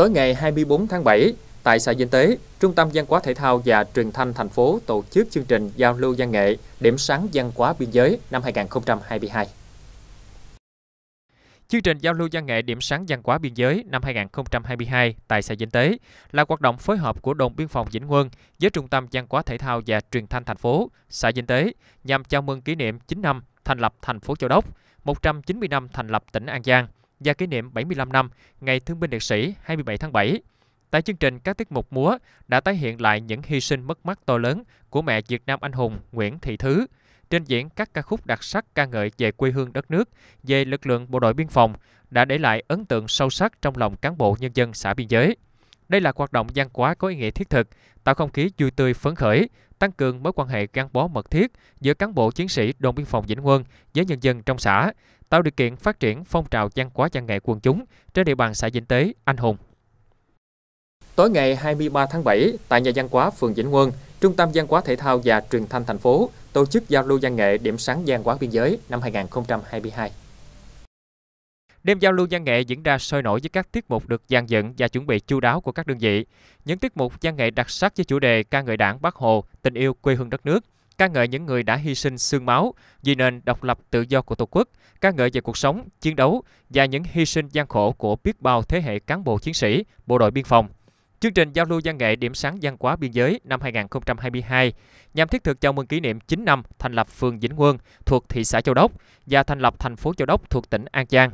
Tối ngày 24 tháng 7, tại xã Vinh Tế, Trung tâm Văn hóa Thể thao và Truyền thanh thành phố tổ chức chương trình giao lưu văn nghệ điểm sáng văn hóa biên giới năm 2022. Chương trình giao lưu văn nghệ điểm sáng văn hóa biên giới năm 2022 tại xã Vĩnh Tế là hoạt động phối hợp của đồn biên phòng Vĩnh Quân với Trung tâm Văn hóa Thể thao và Truyền thanh thành phố, xã Vĩnh Tế nhằm chào mừng kỷ niệm 9 năm thành lập thành phố Châu Đốc, 190 năm thành lập tỉnh An Giang – và kỷ niệm 75 năm Ngày Thương binh Liệt sĩ 27 tháng 7. Tại chương trình, các tiết mục múa đã tái hiện lại những hy sinh mất mát to lớn của mẹ Việt Nam anh hùng Nguyễn Thị Thứ, Trên diễn các ca khúc đặc sắc ca ngợi về quê hương đất nước, về lực lượng bộ đội biên phòng đã để lại ấn tượng sâu sắc trong lòng cán bộ nhân dân xã biên giới. Đây là hoạt động văn hóa có ý nghĩa thiết thực, tạo không khí vui tươi phấn khởi, tăng cường mối quan hệ gắn bó mật thiết giữa cán bộ chiến sĩ đồn biên phòng Vĩnh Quân với nhân dân trong xã, tạo điều kiện phát triển phong trào văn hóa văn nghệ quần chúng trên địa bàn xã Vĩnh Tế, Anh Hùng. Tối ngày 23 tháng 7, tại nhà văn hóa phường Vĩnh Quân, Trung tâm văn hóa thể thao và truyền thanh thành phố tổ chức giao lưu văn nghệ điểm sáng văn hóa biên giới năm 2022. Đêm giao lưu văn nghệ diễn ra sôi nổi với các tiết mục được dàn dựng và chuẩn bị chu đáo của các đơn vị. Những tiết mục văn nghệ đặc sắc với chủ đề ca ngợi Đảng, Bác Hồ, tình yêu quê hương đất nước, ca ngợi những người đã hy sinh xương máu vì nền độc lập tự do của Tổ quốc, ca ngợi về cuộc sống, chiến đấu và những hy sinh gian khổ của biết bao thế hệ cán bộ chiến sĩ, bộ đội biên phòng. Chương trình giao lưu văn nghệ điểm sáng văn hóa biên giới năm 2022 nhằm thiết thực chào mừng kỷ niệm 9 năm thành lập phường Vĩnh Quân thuộc thị xã Châu Đốc và thành lập thành phố Châu Đốc thuộc tỉnh An Giang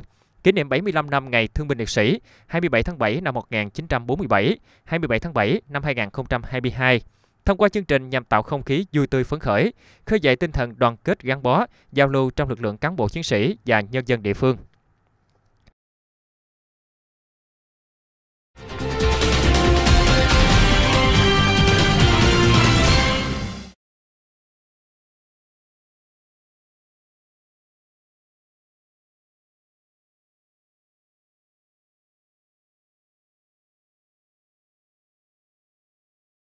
kỷ niệm 75 năm ngày Thương binh Liệt sĩ 27 tháng 7 năm 1947, 27 tháng 7 năm 2022 thông qua chương trình nhằm tạo không khí vui tươi phấn khởi, khơi dậy tinh thần đoàn kết gắn bó, giao lưu trong lực lượng cán bộ chiến sĩ và nhân dân địa phương.